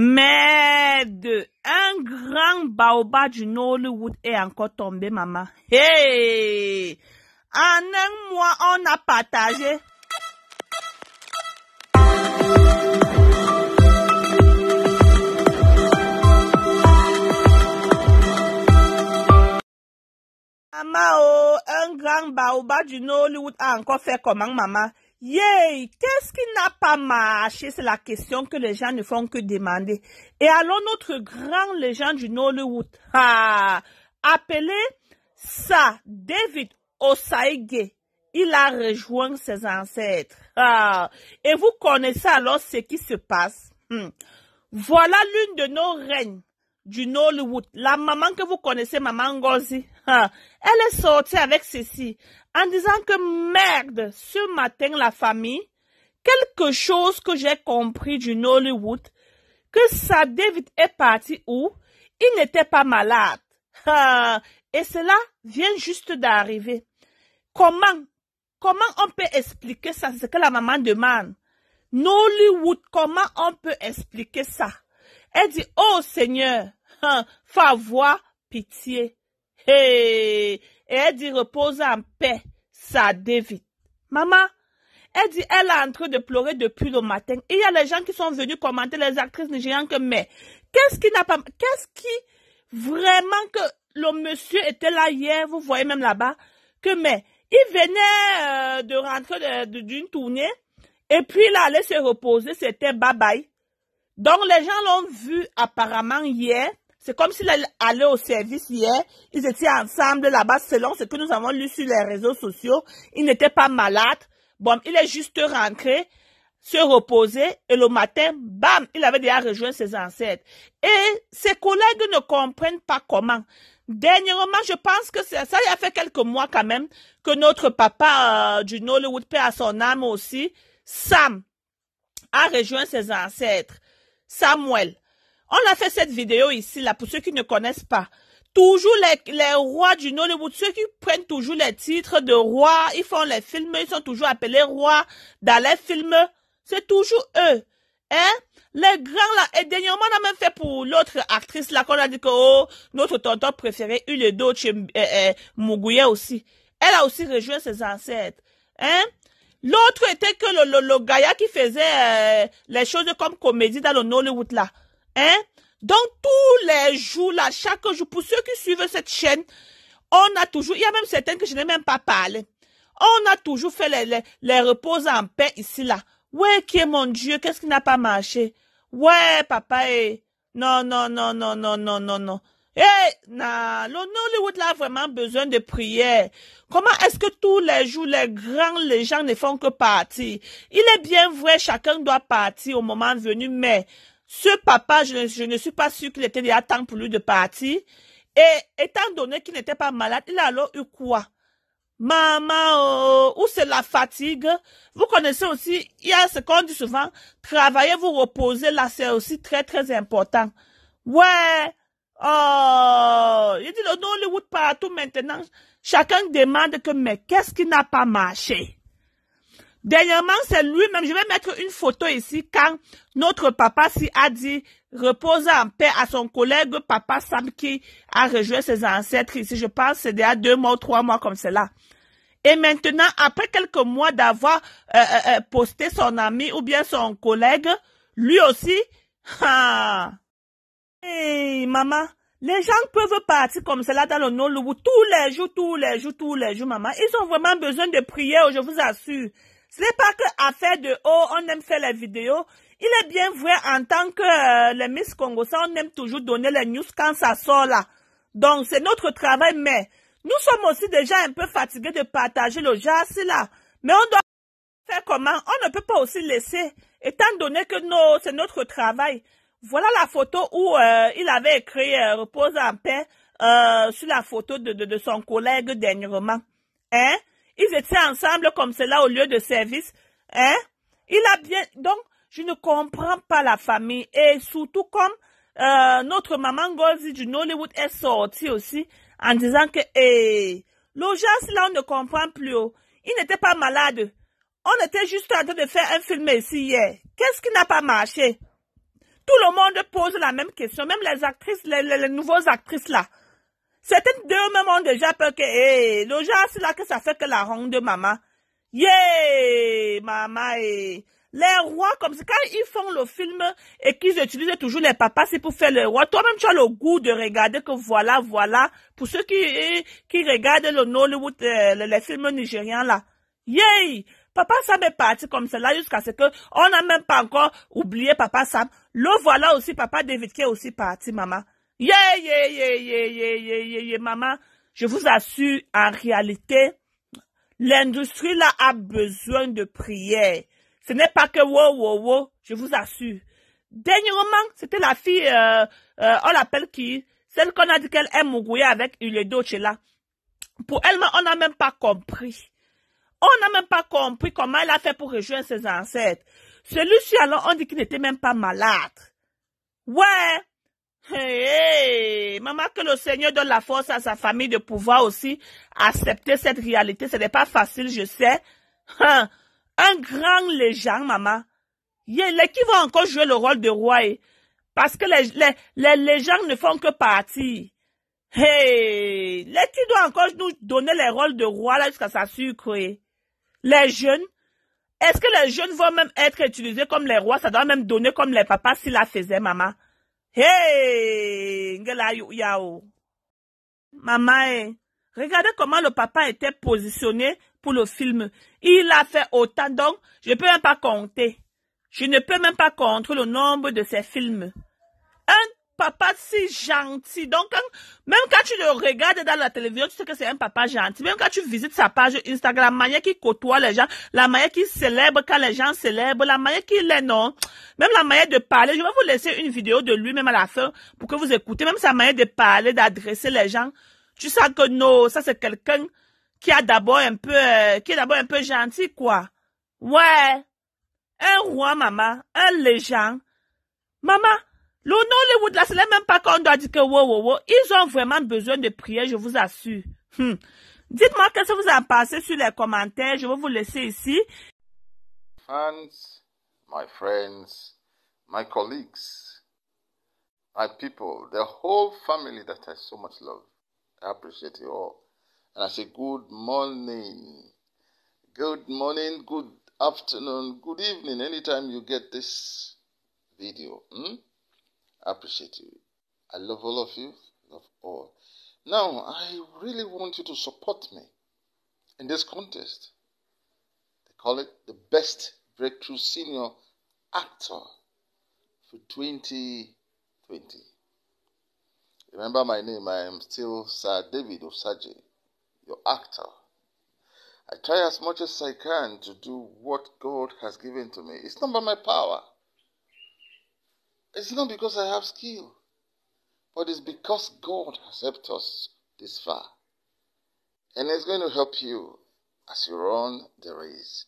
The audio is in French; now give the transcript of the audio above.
Med, an gran baouba di Nollywood e ankon tombe mama. Hey, anen mwa an apataje. Mama o, oh, an gran baouba di Nollywood a ankon fe koman mama. Yay, qu'est-ce qui n'a pas marché C'est la question que les gens ne font que demander. Et alors notre grand légende du Nollywood a appelé ça David Osaige. Il a rejoint ses ancêtres. Ah, et vous connaissez alors ce qui se passe. Hmm. Voilà l'une de nos reines du Nollywood, la maman que vous connaissez, maman Ngozi, elle est sortie avec ceci en disant que merde, ce matin, la famille, quelque chose que j'ai compris du Nollywood, que sa David est parti où il n'était pas malade. et cela vient juste d'arriver. Comment, comment on peut expliquer ça? C'est ce que la maman demande. Nollywood, comment on peut expliquer ça? Elle dit, oh Seigneur, Hein, favoir pitié. » Et elle dit « Repose en paix, ça dévite. »« Maman, Elle dit, elle est en train de pleurer depuis le matin. il y a les gens qui sont venus commenter les actrices nigériennes que, mais, qu'est-ce qui n'a pas, qu'est-ce qui, vraiment que le monsieur était là hier, vous voyez même là-bas, que, mais, il venait euh, de rentrer d'une tournée, et puis il allait se reposer, c'était bye bye. Donc les gens l'ont vu apparemment hier, c'est comme s'il allait au service hier, ils étaient ensemble là-bas, selon ce que nous avons lu sur les réseaux sociaux. Il n'était pas malade. Bon, il est juste rentré, se reposer, et le matin, bam, il avait déjà rejoint ses ancêtres. Et ses collègues ne comprennent pas comment. Dernièrement, je pense que ça, il y a fait quelques mois quand même que notre papa euh, du Nollywood, paix à son âme aussi, Sam, a rejoint ses ancêtres. Samuel. On a fait cette vidéo ici, là, pour ceux qui ne connaissent pas. Toujours les, rois du Nollywood, ceux qui prennent toujours les titres de rois, ils font les films, ils sont toujours appelés rois dans les films. C'est toujours eux. Hein? Les grands là, et dernièrement, on a même fait pour l'autre actrice là qu'on a dit que oh, notre tonton préféré, une d'autres euh, euh, aussi. Elle a aussi rejoint ses ancêtres. Hein? L'autre était que le, le, le qui faisait euh, les choses comme comédie dans le Nollywood là. Hein? Donc, tous les jours, là, chaque jour, pour ceux qui suivent cette chaîne, on a toujours, il y a même certaines que je n'ai même pas parlé. On a toujours fait les, les, en paix ici, là. Ouais, qui est mon Dieu, qu'est-ce qui n'a pas marché? Ouais, papa, eh. non, non, non, non, non, non, non, non. Eh, nah, l'Hollywood a vraiment besoin de prière. Comment est-ce que tous les jours, les grands, les gens ne font que partir? Il est bien vrai, chacun doit partir au moment venu, mais ce papa, je, ne suis pas sûr qu'il était déjà temps pour lui de partir. Et étant donné qu'il n'était pas malade, il a alors eu quoi Maman, oh, où ou c'est la fatigue. Vous connaissez aussi, il y a ce qu'on dit souvent, travailler, vous reposer, là, c'est aussi très, très important. Ouais, oh, il dit le Hollywood partout maintenant. Chacun demande que, mais qu'est-ce qui n'a pas marché? Dernièrement, c'est lui-même. Je vais mettre une photo ici quand notre papa si a dit repose en paix à son collègue papa Sam qui a rejoint ses ancêtres ici. Je pense c'est déjà deux mois, trois mois comme cela. Et maintenant, après quelques mois d'avoir euh, euh, euh, posté son ami ou bien son collègue, lui aussi, ah! hey, maman, les gens peuvent partir comme cela dans le non tous les jours, tous les jours, tous les jours, maman. Ils ont vraiment besoin de prier, je vous assure. Ce n'est pas que faire de haut, on aime faire les vidéos. Il est bien vrai en tant que euh, les Miss Congo, ça on aime toujours donner les news quand ça sort là. Donc c'est notre travail, mais nous sommes aussi déjà un peu fatigués de partager le jazz là. Mais on doit faire comment On ne peut pas aussi laisser, étant donné que c'est notre travail. Voilà la photo où euh, il avait écrit euh, repose en paix sur la photo de, de, de son collègue dernièrement. Hein ils étaient ensemble comme cela au lieu de service. Hein? Il a bien. Donc, je ne comprends pas la famille. Et surtout comme euh, notre maman Gozi du Nollywood est sortie aussi en disant que hey, eh, l'urgence là, on ne comprend plus. Oh. Il n'était pas malade. On était juste en train de faire un film ici hier. Qu'est-ce qui n'a pas marché? Tout le monde pose la même question, même les actrices, les, les, les nouveaux actrices là. Certaines d'eux même ont déjà peur que, hé, le genre, c'est là que ça fait que la ronde de maman. Yeah, maman, Les rois, comme ça, quand ils font le film et qu'ils utilisent toujours les papas, c'est pour faire le roi. Toi-même, tu as le goût de regarder que voilà, voilà. Pour ceux qui, eh, qui regardent le Nollywood, euh, les films nigériens, là. Yay! Papa Sam est parti comme cela jusqu'à ce que on n'a même pas encore oublié Papa Sam. Le voilà aussi, Papa David qui est aussi parti, maman. Yeah, yeah, yeah, yeah, yeah, yeah, yeah, yeah, maman. Je vous assure, en réalité, l'industrie là a besoin de prier. Ce n'est pas que wow, wow, wow, je vous assure. Dernièrement, c'était la fille, euh, euh, on l'appelle qui Celle qu'on a dit qu'elle aime Mouguya avec Uledoche là. Pour elle, on n'a même pas compris. On n'a même pas compris comment elle a fait pour rejoindre ses ancêtres. Celui-ci, alors, on dit qu'il n'était même pas malade. Ouais, Hey, maman, que le Seigneur donne la force à sa famille de pouvoir aussi accepter cette réalité. Ce n'est pas facile, je sais. Hein? Un grand légende, maman. les qui vont encore jouer le rôle de roi. Eh? Parce que les, les, les légendes ne font que partie. Hey, les qui doivent encore nous donner les rôles de roi là jusqu'à sa sucre. Eh? Les jeunes, est-ce que les jeunes vont même être utilisés comme les rois? Ça doit même donner comme les papas s'ils la faisaient, maman. Hey, ngela e, regardez comment le papa était positionné pour le film. Il a fait autant, donc je ne peux même pas compter. Je ne peux même pas compter le nombre de ses films papa si gentil. Donc, même quand tu le regardes dans la télévision, tu sais que c'est un papa gentil. Même quand tu visites sa page Instagram, la manière qu'il côtoie les gens, la manière qu'il célèbre quand les gens célèbrent, la manière qu'il est, non. Même la manière de parler. Je vais vous laisser une vidéo de lui, même à la fin, pour que vous écoutez. Même sa manière de parler, d'adresser les gens. Tu sens que non, ça c'est quelqu'un qui a d'abord un peu, euh, qui est d'abord un peu gentil, quoi. Ouais. Un roi, maman. Un légende. Maman, le Nollywood, là, c'est même pas qu'on doit dire que wow, wow, wow. Ils ont vraiment besoin de prier, je vous assure. Hmm. Dites-moi ce que vous en pensez sur les commentaires. Je vais vous laisser ici. Friends, my friends, my colleagues, my people, the whole family that I so much love. I appreciate you all. And I say good morning. Good morning, good afternoon, good evening, anytime you get this video. Hmm? appreciate you. I love all of you, love all. Now, I really want you to support me in this contest. They call it the Best Breakthrough Senior Actor for 2020. Remember my name, I am still Sir David Osage, your actor. I try as much as I can to do what God has given to me. It's not by my power, it's not because I have skill, but it's because God has helped us this far. And it's going to help you as you run the race.